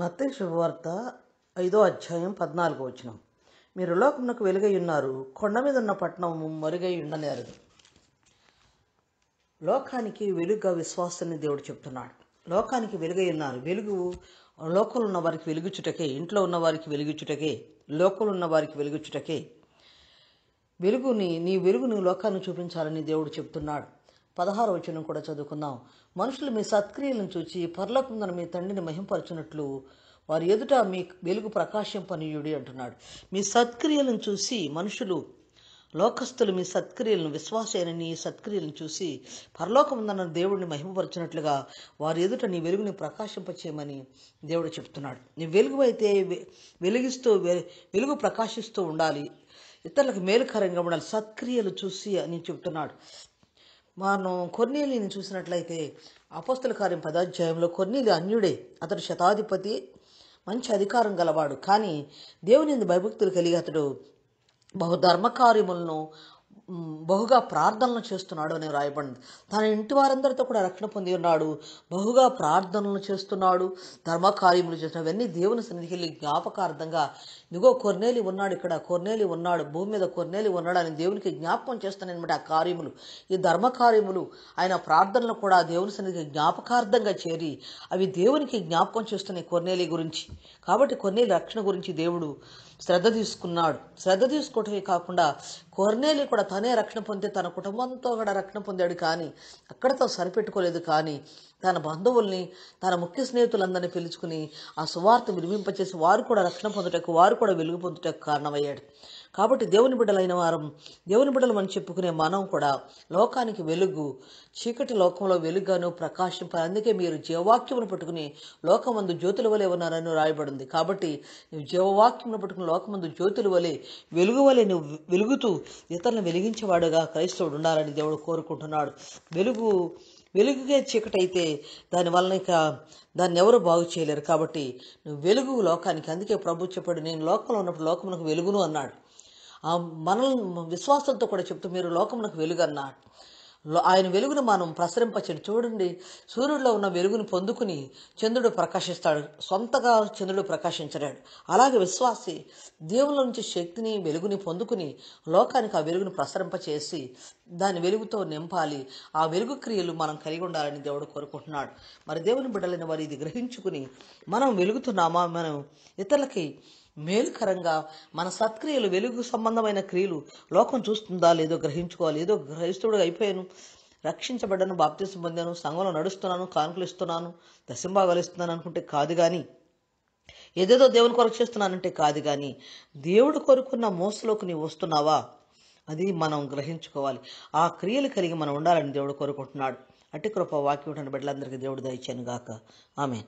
మత్తయి శుభవార్త ఐదో అధ్యాయం పద్నాలుగు వచ్చిన మీరు లోకమునకు వెలుగై ఉన్నారు కొండ మీద ఉన్న పట్టణం మరుగై ఉండలేరు లోకానికి వెలుగుగా విశ్వాసాన్ని దేవుడు చెప్తున్నాడు లోకానికి వెలుగై ఉన్నారు వెలుగు లోకంలో ఉన్న వారికి వెలుగుచుటకే ఇంట్లో ఉన్న వారికి వెలుగుచుటకే లోకంలో ఉన్న వారికి వెలుగుచుటకే వెలుగుని నీ వెలుగుని లోకాన్ని చూపించాలని దేవుడు చెప్తున్నాడు పదహారు వచనం కూడా చదువుకుందాం మనుషులు మీ సత్క్రియలను చూచి పర్లకుందన మీ తండ్రిని మహింపరచినట్లు వారి ఎదుట మీ వెలుగు ప్రకాశింపనీయుడి అంటున్నాడు మీ సత్క్రియలను చూసి మనుషులు లోకస్తులు మీ సత్క్రియలను విశ్వాసైనని సత్క్రియలను చూసి పరలోకముందన్న దేవుడిని మహిమపరచినట్లుగా వారి ఎదుట నీ వెలుగుని ప్రకాశింపచేయమని దేవుడు చెప్తున్నాడు నీ వెలుగు అయితే వెలిగిస్తూ వెలుగు ప్రకాశిస్తూ ఉండాలి ఇతరులకు మేలుకరంగా ఉండాలి సత్క్రియలు చూసి అని చెప్తున్నాడు మనం కొన్నీళ్ళని చూసినట్లయితే అపోస్తుల కార్యం పదాధ్యాయంలో కొన్నీలు అన్యుడే అతడు శతాధిపతి మంచి అధికారం గలవాడు కానీ దేవుని భయభక్తులు కలిగి అతడు బహుధర్మ కార్యములను బహుగా ప్రార్థనలు చేస్తున్నాడు అని రాయబడింది తన ఇంటి వారందరితో కూడా రక్షణ పొంది ఉన్నాడు బహుగా ప్రార్థనలు చేస్తున్నాడు ధర్మకార్యములు చేస్తున్నాడు అవన్నీ దేవుని సన్నిధికి వెళ్ళి జ్ఞాపకార్థంగా ఇదిగో కొర్నేలి ఉన్నాడు ఇక్కడ కొర్నేలి ఉన్నాడు భూమి మీద కొర్నేలి ఉన్నాడు అని దేవునికి జ్ఞాపకం చేస్తానమాట ఆ కార్యములు ఈ ధర్మకార్యములు ఆయన ప్రార్థనలు కూడా దేవుని సన్నిధికి జ్ఞాపకార్థంగా చేరి అవి దేవునికి జ్ఞాపకం చేస్తున్నాయి కొర్నేలి గురించి కాబట్టి కొర్నేలి రక్షణ గురించి దేవుడు శ్రద్ధ తీసుకున్నాడు శ్రద్ధ తీసుకోవటమే కాకుండా కొర్నేలి కూడా తనే రక్షణ రక్షణ పొంది తన కుటుంబంతో కూడా రక్షణ పొందాడు కానీ అక్కడితో సరిపెట్టుకోలేదు కానీ తన బంధువుల్ని తన ముఖ్య స్నేహితులందరినీ పిలుచుకుని ఆ సువార్త వినిపింపచేసి వారు కూడా రక్షణ పొందుటకు వారు కూడా వెలుగు పొందుటకు కారణమయ్యాడు కాబట్టి దేవుని బిడ్డలైన వారం దేవుని బిడ్డలు మనం చెప్పుకునే మనం కూడా లోకానికి వెలుగు చీకటి లోకంలో వెలుగ్గాను ప్రకాశింపాలి అందుకే మీరు జీవవాక్యమును పట్టుకుని లోకమందు జ్యోతుల వలె ఉన్నారని రాయబడింది కాబట్టి నువ్వు జీవవాక్యమును పట్టుకుని లోకమందు జ్యోతుల వలె వెలుగు వలె నువ్వు వెలుగుతూ ఇతరులను వెలిగించేవాడుగా క్రైస్తవుడు ఉండాలని దేవుడు కోరుకుంటున్నాడు వెలుగు వెలుగుగా చీకటైతే దాని వలన ఇక దాన్ని ఎవరు బాగు చేయలేరు కాబట్టి నువ్వు వెలుగు లోకానికి అందుకే ప్రభు చెప్పాడు నేను లోకంలో ఉన్నప్పుడు లోకమునకు వెలుగును అన్నాడు ఆ మనల్ని విశ్వాసంతో కూడా చెప్తూ మీరు లోకమునకు వెలుగన్నాడు ఆయన వెలుగును మనం ప్రసరింపచండి చూడండి సూర్యుడిలో ఉన్న వెలుగును పొందుకుని చంద్రుడు ప్రకాశిస్తాడు సొంతగా చంద్రుడు ప్రకాశించడాడు అలాగే విశ్వాసి దేవుల నుంచి శక్తిని వెలుగుని పొందుకుని లోకానికి ఆ వెలుగును ప్రసరింపచేసి దాని వెలుగుతో నింపాలి ఆ వెలుగు క్రియలు మనం కలిగి ఉండాలని దేవుడు కోరుకుంటున్నాడు మరి దేవుని బిడ్డలైన వారు ఇది గ్రహించుకుని మనం వెలుగుతున్నామా మనం ఇతరులకి మేలుకరంగా మన సత్క్రియలు వెలుగు సంబంధమైన క్రియలు లోకం చూస్తుందా లేదో గ్రహించుకోవాలి ఏదో గ్రహిస్తుడు అయిపోయాను రక్షించబడ్డను బాప్తిసం పొందాను సంఘంలో నడుస్తున్నాను కానుకలు ఇస్తున్నాను దశంభాగాలు ఇస్తున్నాను అనుకుంటే కాదు కానీ ఏదేదో దేవుని కొరకు చేస్తున్నానంటే కాదు కానీ దేవుడు కోరుకున్న మోసలోకి నీవు వస్తున్నావా అది మనం గ్రహించుకోవాలి ఆ క్రియలు కలిగి మనం ఉండాలని దేవుడు కోరుకుంటున్నాడు అట్టి కృప వాక్యుడని బిడ్డలందరికీ దేవుడు దయచేను గాక ఆమె